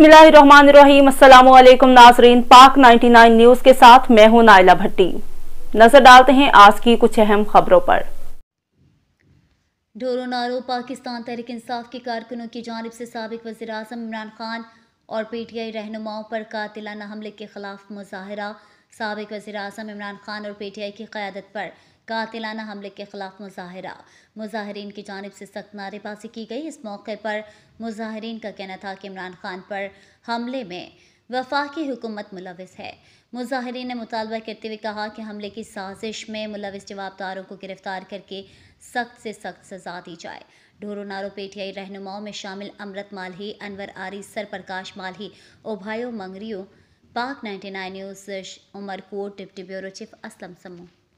बिस्मिल्लाहिर्रहमानिर्रहीम अस्सलाम नाजरीन पाक 99 न्यूज के साथ मैं हूं नाइला भट्टी नजर डालते हैं आज की कुछ अहम खबरों पर ढोरो नारो पाकिस्तान तहरीक इंसाफ के कारकुनों की जानब से सबक वजी अजम इमरान खान और पी टी आई रहनुमाओं पर कातिलाना हमले के खिलाफ मुजाहरा सबक वजी अजम इमरान खान और पी टी आई की क्यादत पर कातिलाना हमले के खिलाफ मुजाहरा मुजाहरीन की जानब से सख्त नारेबाजी की गई इस मौके पर मुजाहरीन का कहना था कि इमरान खान पर हमले में वफाकी हुकूमत मुलविस है मुजाहरीन ने मुतालबा करते हुए कहा कि हमले की साजिश में मुलविस जवाबदारों को गिरफ्तार करके सख्त से सख्त सजा दी जाए ढोरो नारो पेटीआई रहनुमाओं में शामिल अमृत मालही अनवर आरी सर प्रकाश मालही ओभायो Mangrio Pak 99 news Umerkot deputy bureau chief Aslam समूह